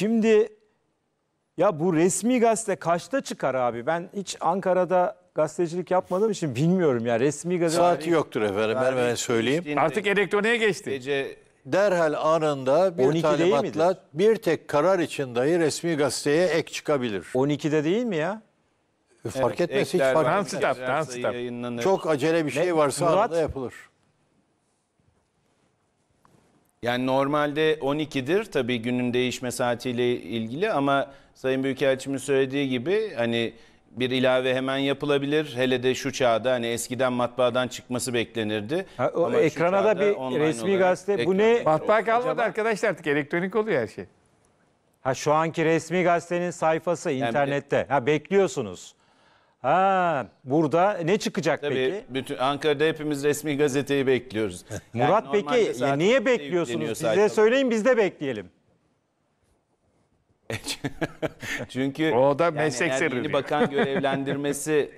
Şimdi ya bu resmi gazete kaçta çıkar abi? Ben hiç Ankara'da gazetecilik yapmadığım için bilmiyorum ya resmi gazete. Saati yoktur efendim ben hemen söyleyeyim. Artık elektroniğe geçti. Gece Derhal anında bir 12 talimatla bir tek karar için dahi resmi gazeteye ek çıkabilir. 12'de değil mi ya? E, fark etmez hiç ekler fark etmez. Çok acele bir şey varsa Murat- yapılır. Yani normalde 12'dir tabii günün değişme saatiyle ilgili ama Sayın Büyükelçimin söylediği gibi hani bir ilave hemen yapılabilir. Hele de şu çağda hani eskiden matbaadan çıkması beklenirdi. Ha, o Ama ekrana da bir resmi gazete bu ne? Matbaa kalmadı Acaba- arkadaşlar artık elektronik oluyor her şey. Ha şu anki resmi gazetenin sayfası internette. Ha bekliyorsunuz. Ha, burada ne çıkacak Tabii peki? bütün Ankara'da hepimiz resmi gazeteyi bekliyoruz. Murat Yani normalde peki zaten niye bekliyorsunuz? Bize sayfalar. söyleyin biz de bekleyelim. Çünkü O da meslek eğer Yeni bakan görevlendirmesi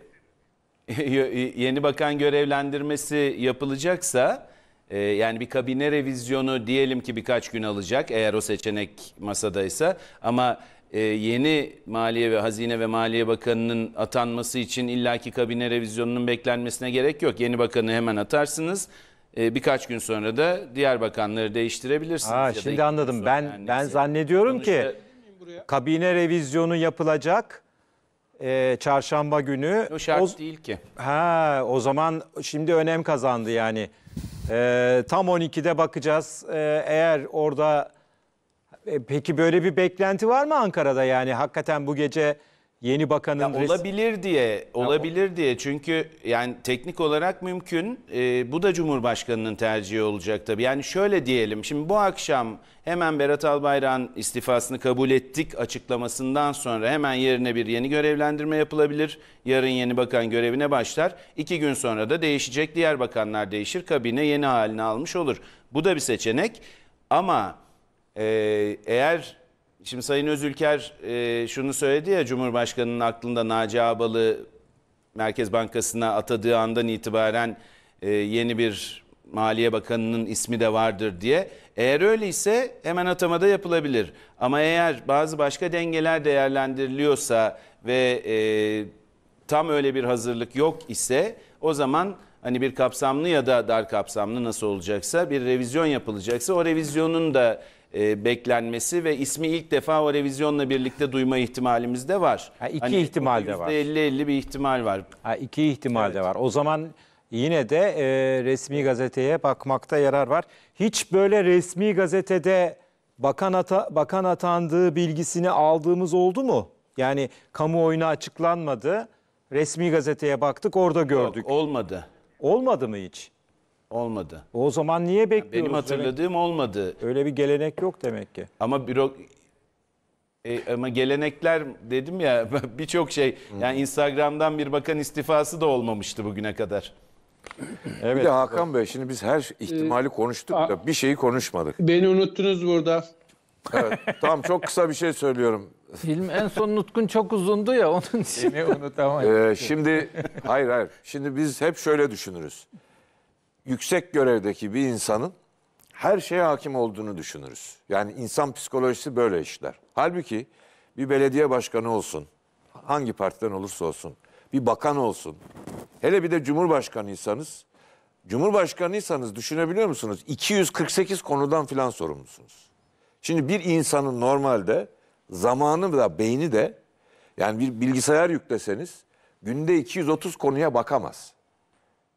yeni bakan görevlendirmesi yapılacaksa e, yani bir kabine revizyonu diyelim ki birkaç gün alacak eğer o seçenek masadaysa ama e, yeni Maliye ve Hazine ve Maliye Bakanı'nın atanması için illaki kabine revizyonunun beklenmesine gerek yok. Yeni bakanı hemen atarsınız. E, birkaç gün sonra da diğer bakanları değiştirebilirsiniz. Aa, şimdi anladım. Ben yani ben şey zannediyorum ki kabine revizyonu yapılacak e, çarşamba günü. O şart o, değil ki. Ha, o zaman şimdi önem kazandı yani. E, tam 12'de bakacağız. E, eğer orada e, peki böyle bir beklenti var mı Ankara'da yani hakikaten bu gece yeni bakanın... Ya olabilir diye, olabilir ya, diye. Çünkü yani teknik olarak mümkün. E, bu da Cumhurbaşkanı'nın tercihi olacak tabii. Yani şöyle diyelim, şimdi bu akşam hemen Berat Albayrak'ın istifasını kabul ettik açıklamasından sonra hemen yerine bir yeni görevlendirme yapılabilir. Yarın yeni bakan görevine başlar. İki gün sonra da değişecek, diğer bakanlar değişir. Kabine yeni halini almış olur. Bu da bir seçenek. Ama ee, eğer şimdi Sayın Özülker e, şunu söyledi ya Cumhurbaşkanı'nın aklında Naci Ağbal'ı Merkez Bankası'na atadığı andan itibaren e, yeni bir Maliye Bakanı'nın ismi de vardır diye. Eğer öyleyse hemen atamada yapılabilir. Ama eğer bazı başka dengeler değerlendiriliyorsa ve e, tam öyle bir hazırlık yok ise o zaman hani bir kapsamlı ya da dar kapsamlı nasıl olacaksa bir revizyon yapılacaksa o revizyonun da e, beklenmesi ve ismi ilk defa o revizyonla birlikte duyma ihtimalimiz de var. Ha, iki hani, ihtimal de var. %50-50 bir ihtimal var. Ha, iki ihtimal evet. de var. O zaman yine de e, resmi gazeteye bakmakta yarar var. Hiç böyle resmi gazetede bakan, ata, bakan atandığı bilgisini aldığımız oldu mu? Yani kamuoyuna açıklanmadı. Resmi gazeteye baktık orada gördük. Yok, olmadı. Olmadı mı hiç? Olmadı. O zaman niye bekliyoruz? Benim hatırladığım olmadı. Öyle bir gelenek yok demek ki. Ama büro E, ama gelenekler dedim ya birçok şey yani Instagram'dan bir bakan istifası da olmamıştı bugüne kadar. Bir de Hakan Bey şimdi biz her ihtimali ee, konuştuk da bir şeyi konuşmadık. Beni unuttunuz burada. Evet. tamam çok kısa bir şey söylüyorum. Film en son Nutkun çok uzundu ya onun için. Ee, şimdi hayır hayır. Şimdi biz hep şöyle düşünürüz yüksek görevdeki bir insanın her şeye hakim olduğunu düşünürüz. Yani insan psikolojisi böyle işler. Halbuki bir belediye başkanı olsun, hangi partiden olursa olsun, bir bakan olsun, hele bir de cumhurbaşkanıysanız, cumhurbaşkanıysanız düşünebiliyor musunuz? 248 konudan filan sorumlusunuz. Şimdi bir insanın normalde zamanı da beyni de yani bir bilgisayar yükleseniz günde 230 konuya bakamaz.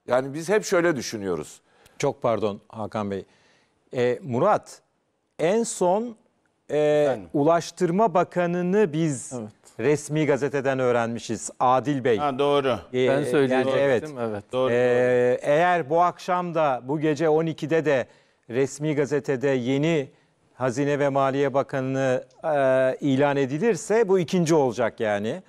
Yani biz hep şöyle düşünüyoruz. Çok pardon Hakan Bey. Ee, Murat en son e, Ulaştırma Bakanı'nı biz Evet. resmi gazeteden öğrenmişiz. Adil Bey. Ha doğru. Ee, Ben e, söyleyecektim. yani evet. evet. Doğru. Ee, eğer bu akşam da bu gece 12'de de resmi gazetede yeni Hazine ve Maliye Bakanı'nı e, ilan edilirse bu ikinci olacak yani.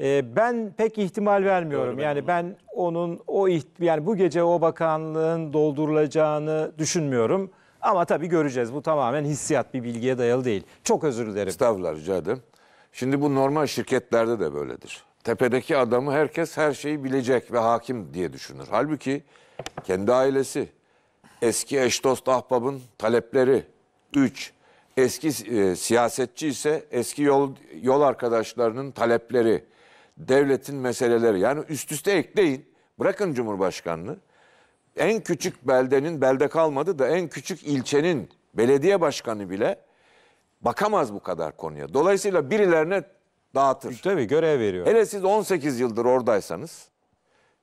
Ee, ben pek ihtimal vermiyorum. Doğru, yani ben onun o yani bu gece o bakanlığın doldurulacağını düşünmüyorum. Ama tabii göreceğiz. Bu tamamen hissiyat bir bilgiye dayalı değil. Çok özür dilerim. Estağfurullah rica ederim. Şimdi bu normal şirketlerde de böyledir. Tepedeki adamı herkes her şeyi bilecek ve hakim diye düşünür. Halbuki kendi ailesi, eski eş dost ahbabın talepleri, üç, eski e, siyasetçi ise eski yol, yol arkadaşlarının talepleri, devletin meseleleri. Yani üst üste ekleyin. Bırakın Cumhurbaşkanlığı. En küçük beldenin, belde kalmadı da en küçük ilçenin belediye başkanı bile bakamaz bu kadar konuya. Dolayısıyla birilerine dağıtır. Tabii görev veriyor. Hele siz 18 yıldır oradaysanız.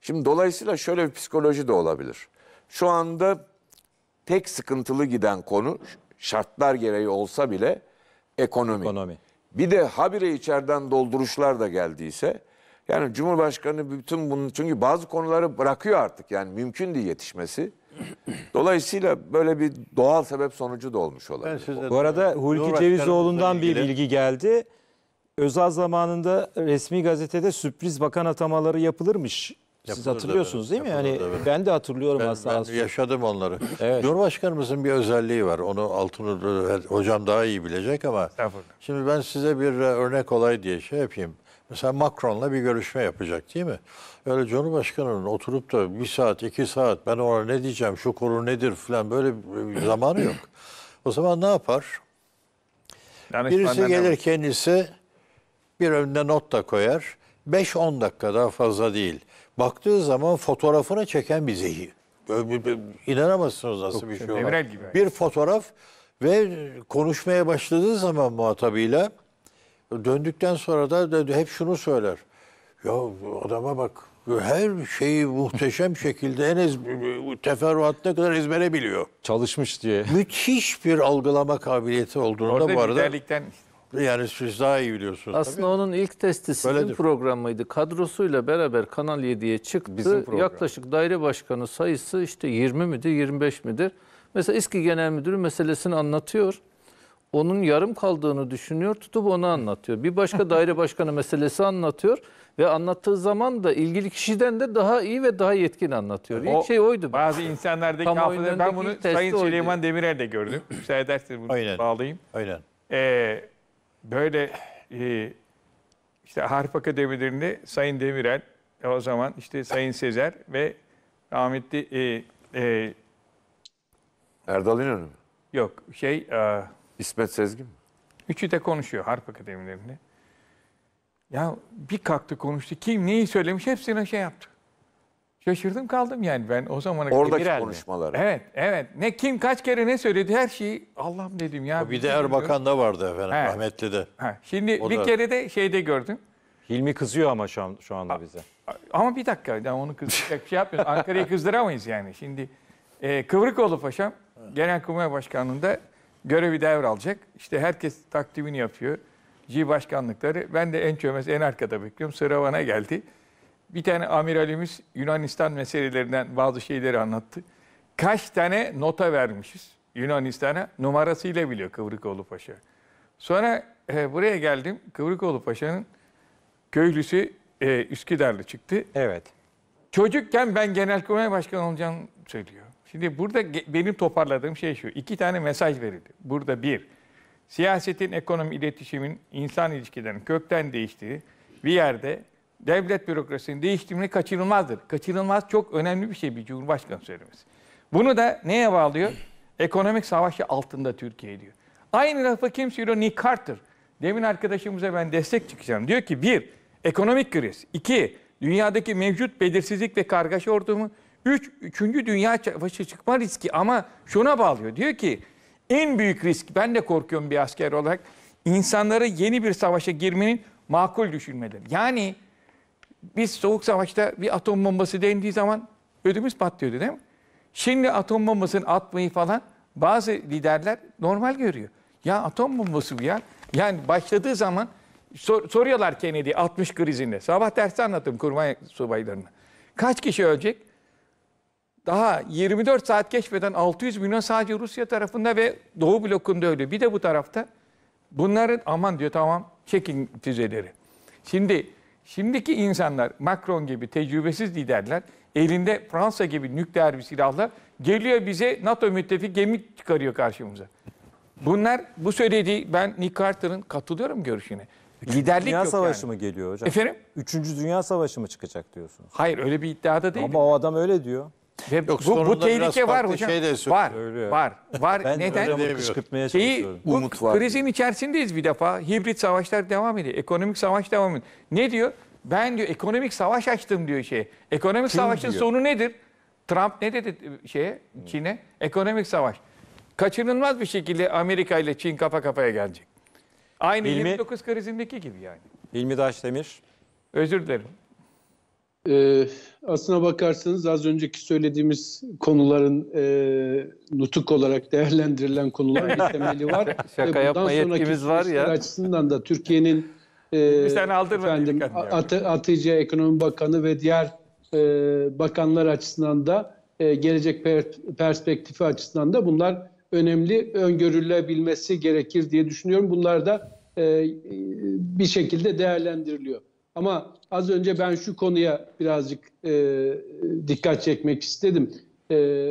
Şimdi dolayısıyla şöyle bir psikoloji de olabilir. Şu anda tek sıkıntılı giden konu şartlar gereği olsa bile ekonomi. Ekonomi. Bir de habire içeriden dolduruşlar da geldiyse yani Cumhurbaşkanı bütün bunu çünkü bazı konuları bırakıyor artık yani mümkün değil yetişmesi. Dolayısıyla böyle bir doğal sebep sonucu da olmuş olabilir. Bu arada Hulki Cevizoğlu'ndan bir bilgi geldi. Özel zamanında resmi gazetede sürpriz bakan atamaları yapılırmış siz Yapılır hatırlıyorsunuz değil mi? Yapılır Yani tabii. ben de hatırlıyorum Ben, aslında. ben yaşadım onları. Evet. Cumhurbaşkanımızın bir özelliği var. Onu Altınur'da hocam daha iyi bilecek ama. Şimdi ben size bir e, örnek olay diye şey yapayım. Mesela Macron'la bir görüşme yapacak değil mi? Öyle Cumhurbaşkanı'nın oturup da bir saat, iki saat ben ona ne diyeceğim, şu konu nedir falan böyle bir zamanı yok. O zaman ne yapar? Birisi Danışmanlarına gelir kendisi bir önüne not da koyar. 5-10 dakika daha fazla değil baktığı zaman fotoğrafını çeken bir zehir. İnanamazsınız nasıl bir şey, şey olarak. Bir fotoğraf ve konuşmaya başladığı zaman muhatabıyla döndükten sonra da hep şunu söyler. Ya adama bak her şeyi muhteşem şekilde en ez teferruat ne kadar ezbere biliyor. Çalışmış diye. Müthiş bir algılama kabiliyeti olduğunu Orada da bu arada. Orada yani siz daha iyi biliyorsunuz. Aslında tabii. onun ilk testi sizin Böyledir. programıydı. Kadrosuyla beraber Kanal 7'ye çıktı. Bizim program. Yaklaşık daire başkanı sayısı işte 20 midir 25 midir? Mesela eski Genel Müdürü meselesini anlatıyor. Onun yarım kaldığını düşünüyor, tutup onu anlatıyor. Bir başka daire başkanı meselesi anlatıyor ve anlattığı zaman da ilgili kişiden de daha iyi ve daha yetkin anlatıyor. İlk o, şey oydu. Bazı insanlardaki hafıza ben bunu Sayın Süleyman Demirel de gördüm. Müsaade ederseniz bunu Aynen. bağlayayım. Aynen. Ee, böyle e, işte harp akademilerinde Sayın Demirel, e, o zaman işte Sayın Sezer ve rahmetli e, e, Erdal İnönü Yok şey... E, İsmet Sezgin Üçü de konuşuyor harp akademilerinde. Ya bir kalktı konuştu. Kim neyi söylemiş hepsine şey yaptı. Şaşırdım kaldım yani ben o zamana kadar. Oradaki herhalde. konuşmaları. Evet, evet. Ne kim kaç kere ne söyledi her şeyi Allah'ım dedim ya. Bir de Erbakan da vardı efendim He. rahmetli de. Ha. Şimdi O bir da- kere de şeyde gördüm. Hilmi kızıyor ama şu, an, şu anda bize. Ama bir dakika yani onu kızdıracak bir şey yapmıyoruz. Ankara'yı kızdıramayız yani. Şimdi e, Kıvrıkoğlu Paşam Genelkurmay Başkanlığı'nda görevi devralacak. İşte herkes takdimini yapıyor. G başkanlıkları. Ben de en çömez en arkada bekliyorum. Sıra bana geldi. Bir tane amiralimiz Yunanistan meselelerinden bazı şeyleri anlattı. Kaç tane nota vermişiz Yunanistan'a numarasıyla biliyor Kıvrıkoğlu Paşa. Sonra e, buraya geldim. Kıvrıkoğlu Paşa'nın köylüsü e, Üsküdar'da çıktı. Evet. Çocukken ben genelkurmay başkanı olacağım söylüyor. Şimdi burada benim toparladığım şey şu. İki tane mesaj verildi. Burada bir, siyasetin, ekonomi, iletişimin, insan ilişkilerinin kökten değiştiği bir yerde devlet bürokrasinin değiştirmesi kaçınılmazdır. Kaçınılmaz çok önemli bir şey bir Cumhurbaşkanı söylemesi. Bunu da neye bağlıyor? Ekonomik savaşı altında Türkiye diyor. Aynı lafı kim söylüyor? Nick Carter. Demin arkadaşımıza ben destek çıkacağım. Diyor ki bir, ekonomik kriz. iki dünyadaki mevcut belirsizlik ve kargaşa ortamı. Üç, üçüncü dünya savaşı çıkma riski ama şuna bağlıyor. Diyor ki en büyük risk, ben de korkuyorum bir asker olarak, insanları yeni bir savaşa girmenin makul düşünmeleri. Yani biz soğuk savaşta bir atom bombası dendiği zaman ödümüz patlıyordu değil mi? Şimdi atom bombasını atmayı falan bazı liderler normal görüyor. Ya atom bombası bu ya. Yani başladığı zaman sor, soruyorlar Kennedy 60 krizinde. Sabah derste anlattım kurmay subaylarına. Kaç kişi ölecek? Daha 24 saat geçmeden 600 milyon sadece Rusya tarafında ve Doğu blokunda ölüyor. Bir de bu tarafta bunların aman diyor tamam çekin füzeleri. Şimdi Şimdiki insanlar Macron gibi tecrübesiz liderler elinde Fransa gibi nükleer bir silahla geliyor bize NATO müttefik gemi çıkarıyor karşımıza. Bunlar bu söylediği ben Nick Carter'ın katılıyorum görüşüne. Üçüncü Liderlik Dünya yok Savaşı yani. mı geliyor hocam? Efendim? Üçüncü Dünya Savaşı mı çıkacak diyorsunuz? Hayır öyle bir iddiada değil. Ama o adam öyle diyor. Ve Yoksa bu, bu tehlike var hocam. Şey de var, söylüyor. var, var. Ben Neden? Kışkırtmaya Şeyi, bu var. Krizin diyor. içerisindeyiz bir defa. Hibrit savaşlar devam ediyor. Ekonomik savaş devam ediyor. Ne diyor? Ben diyor ekonomik savaş açtım diyor şey. Ekonomik Kim savaşın diyor? sonu nedir? Trump ne dedi şeye Çin'e? Ekonomik savaş. Kaçınılmaz bir şekilde Amerika ile Çin kafa kafaya gelecek. Aynı Hilmi, 29 krizindeki gibi yani. Hilmi Daşdemir. Özür dilerim. E, aslına bakarsanız az önceki söylediğimiz konuların e, nutuk olarak değerlendirilen konular bir temeli var. Şaka yapma yetkimiz var ya. açısından da Türkiye'nin e, bir efendim, At Atice Ekonomi Bakanı ve diğer e, bakanlar açısından da e, gelecek per perspektifi açısından da bunlar önemli öngörülebilmesi gerekir diye düşünüyorum. Bunlar da e, bir şekilde değerlendiriliyor. Ama az önce ben şu konuya birazcık e, dikkat çekmek istedim. E,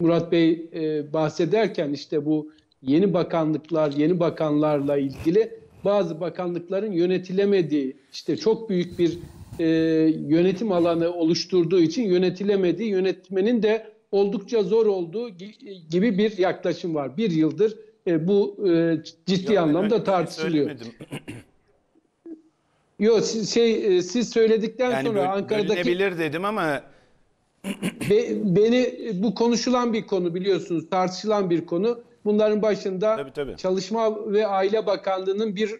Murat Bey e, bahsederken işte bu yeni bakanlıklar, yeni bakanlarla ilgili bazı bakanlıkların yönetilemediği, işte çok büyük bir e, yönetim alanı oluşturduğu için yönetilemediği, yönetmenin de oldukça zor olduğu gibi bir yaklaşım var. Bir yıldır e, bu e, ciddi ya, anlamda şey tartışılıyor. Yok şey, e, siz söyledikten Yani sonra böl- Ankara'daki bölünebilir dedim ama Be- beni e, bu konuşulan bir konu biliyorsunuz tartışılan bir konu. Bunların başında Tabii, tabii. Çalışma ve Aile Bakanlığı'nın bir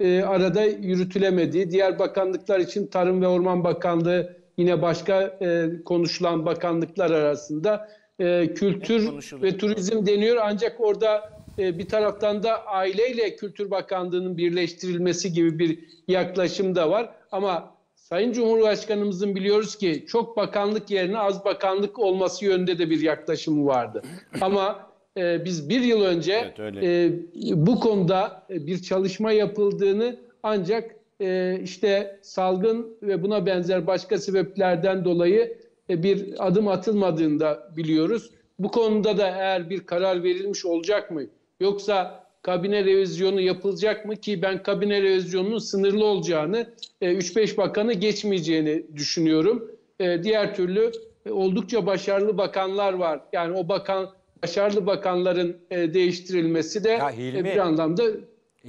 e, arada yürütülemediği, diğer bakanlıklar için Tarım ve Orman Bakanlığı yine başka e, konuşulan bakanlıklar arasında e, kültür ve turizm deniyor ancak orada e, bir taraftan da aileyle Kültür Bakanlığı'nın birleştirilmesi gibi bir yaklaşım da var. Ama Sayın Cumhurbaşkanımızın biliyoruz ki çok bakanlık yerine az bakanlık olması yönde de bir yaklaşımı vardı. Ama e, biz bir yıl önce evet, e, bu konuda bir çalışma yapıldığını ancak e, işte salgın ve buna benzer başka sebeplerden dolayı e, bir adım atılmadığını biliyoruz. Bu konuda da eğer bir karar verilmiş olacak mı? Yoksa kabine revizyonu yapılacak mı ki ben kabine revizyonunun sınırlı olacağını, 3-5 e, bakanı geçmeyeceğini düşünüyorum. E, diğer türlü e, oldukça başarılı bakanlar var. Yani o bakan başarılı bakanların değiştirilmesi de ya Hilmi, bir anlamda Hilmi,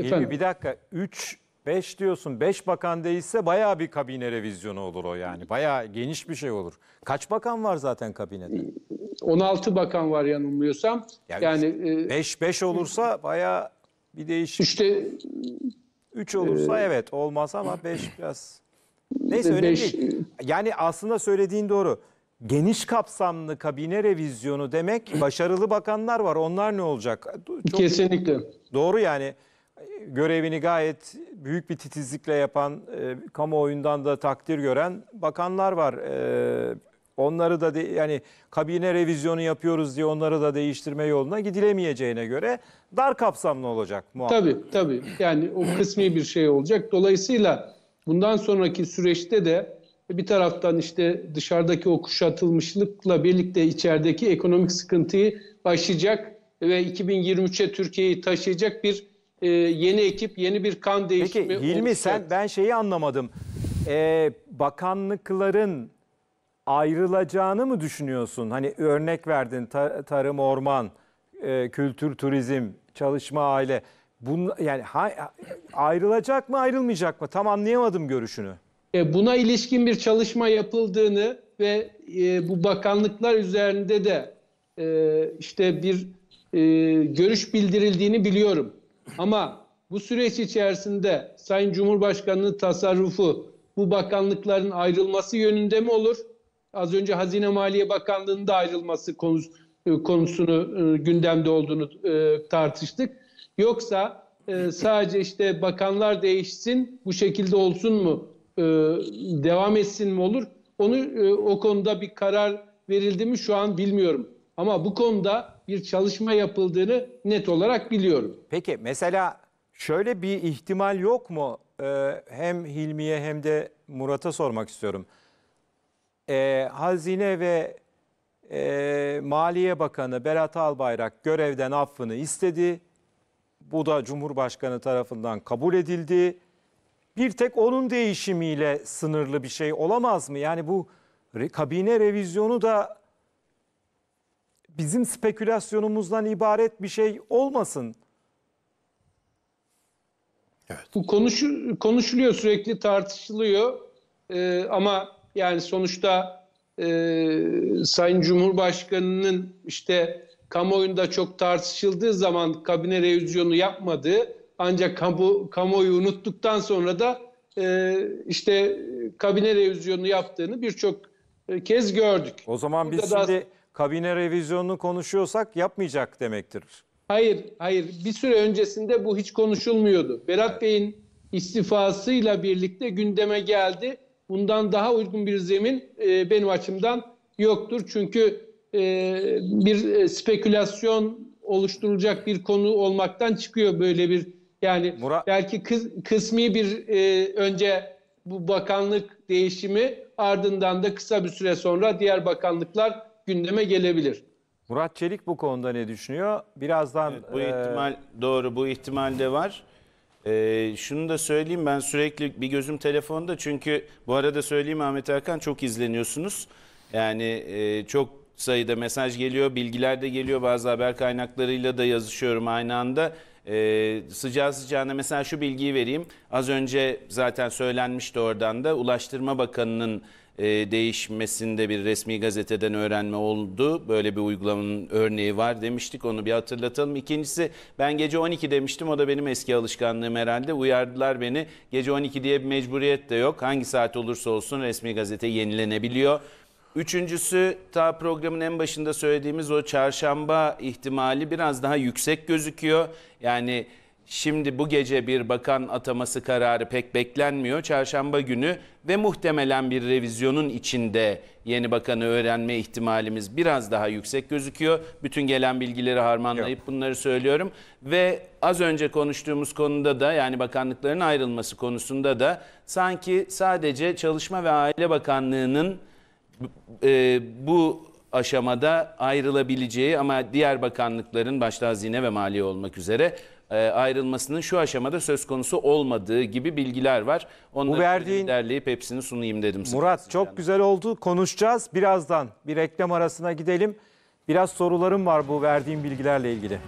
efendim. bir dakika 3 5 diyorsun 5 bakan değilse baya bir kabine revizyonu olur o yani. Baya geniş bir şey olur. Kaç bakan var zaten kabinede? 16 bakan var yanılmıyorsam. Yani 5 yani, 5 olursa baya bir değişik. İşte 3 olursa e, evet olmaz ama 5 biraz. Neyse önemli değil. E, yani aslında söylediğin doğru. Geniş kapsamlı kabine revizyonu demek başarılı bakanlar var. Onlar ne olacak? Çok kesinlikle. Doğru yani görevini gayet büyük bir titizlikle yapan, e, kamuoyundan da takdir gören bakanlar var. E, onları da de, yani kabine revizyonu yapıyoruz diye onları da değiştirme yoluna gidilemeyeceğine göre dar kapsamlı olacak muhakkak. Tabii tabii. Yani o kısmi bir şey olacak. Dolayısıyla bundan sonraki süreçte de bir taraftan işte dışarıdaki o kuşatılmışlıkla birlikte içerideki ekonomik sıkıntıyı başlayacak ve 2023'e Türkiye'yi taşıyacak bir e, yeni ekip, yeni bir kan değişimi. Peki Hilmi oluştu. sen ben şeyi anlamadım. Ee, bakanlıkların ayrılacağını mı düşünüyorsun? Hani örnek verdin tar tarım, orman, e, kültür, turizm, çalışma, aile. Bun, yani ha, ayrılacak mı ayrılmayacak mı? Tam anlayamadım görüşünü. E, buna ilişkin bir çalışma yapıldığını ve e, bu bakanlıklar üzerinde de e, işte bir e, görüş bildirildiğini biliyorum. Ama bu süreç içerisinde Sayın Cumhurbaşkanı'nın tasarrufu bu bakanlıkların ayrılması yönünde mi olur? Az önce Hazine Maliye Bakanlığı'nın da ayrılması e, konusunu e, gündemde olduğunu e, tartıştık. Yoksa sadece işte bakanlar değişsin bu şekilde olsun mu devam etsin mi olur? Onu o konuda bir karar verildi mi şu an bilmiyorum. Ama bu konuda bir çalışma yapıldığını net olarak biliyorum. Peki mesela şöyle bir ihtimal yok mu? Ee, hem Hilmi'ye hem de Murat'a sormak istiyorum. Ee, Hazine ve e, Maliye Bakanı Berat Albayrak görevden affını istedi. Bu da Cumhurbaşkanı tarafından kabul edildi. Bir tek onun değişimiyle sınırlı bir şey olamaz mı? Yani bu kabine revizyonu da bizim spekülasyonumuzdan ibaret bir şey olmasın. Evet. Bu konuş, konuşuluyor sürekli tartışılıyor ee, ama yani sonuçta e, Sayın Cumhurbaşkanı'nın işte kamuoyunda çok tartışıldığı zaman kabine revizyonu yapmadığı ancak kamu, kamuoyu unuttuktan sonra da e, işte kabine revizyonu yaptığını birçok e, kez gördük. O zaman Burada biz şimdi kabine revizyonunu konuşuyorsak yapmayacak demektir. Hayır, hayır. Bir süre öncesinde bu hiç konuşulmuyordu. Berat Bey'in istifasıyla birlikte gündeme geldi. Bundan daha uygun bir zemin e, benim açımdan yoktur. Çünkü e, bir e, spekülasyon oluşturulacak bir konu olmaktan çıkıyor böyle bir yani Murat... belki kız, kısmi bir e, önce bu bakanlık değişimi ardından da kısa bir süre sonra diğer bakanlıklar gündeme gelebilir. Murat Çelik bu konuda ne düşünüyor? Birazdan... Evet, bu e, ihtimal e... doğru, bu ihtimal de var. Ee, şunu da söyleyeyim ben sürekli bir gözüm telefonda çünkü bu arada söyleyeyim Ahmet Hakan çok izleniyorsunuz. Yani e, çok sayıda mesaj geliyor, bilgiler de geliyor bazı haber kaynaklarıyla da yazışıyorum aynı anda. Ee, sıcağı sıcağına mesela şu bilgiyi vereyim. Az önce zaten söylenmişti oradan da Ulaştırma Bakanı'nın e, değişmesinde bir resmi gazeteden öğrenme oldu. Böyle bir uygulamanın örneği var demiştik onu bir hatırlatalım. İkincisi ben gece 12 demiştim o da benim eski alışkanlığım herhalde. Uyardılar beni gece 12 diye bir mecburiyet de yok. Hangi saat olursa olsun resmi gazete yenilenebiliyor. Üçüncüsü ta programın en başında söylediğimiz o çarşamba ihtimali biraz daha yüksek gözüküyor. Yani Şimdi bu gece bir bakan ataması kararı pek beklenmiyor. Çarşamba günü ve muhtemelen bir revizyonun içinde yeni bakanı öğrenme ihtimalimiz biraz daha yüksek gözüküyor. Bütün gelen bilgileri harmanlayıp Yok. bunları söylüyorum. Ve az önce konuştuğumuz konuda da yani bakanlıkların ayrılması konusunda da sanki sadece Çalışma ve Aile Bakanlığı'nın e, bu aşamada ayrılabileceği ama diğer bakanlıkların başta Hazine ve Maliye olmak üzere e, ayrılmasının şu aşamada söz konusu olmadığı gibi bilgiler var. Onları verdiğin, derleyip hepsini sunayım dedim. Sana. Murat çok yani. güzel oldu. Konuşacağız birazdan. Bir reklam arasına gidelim. Biraz sorularım var bu verdiğim bilgilerle ilgili.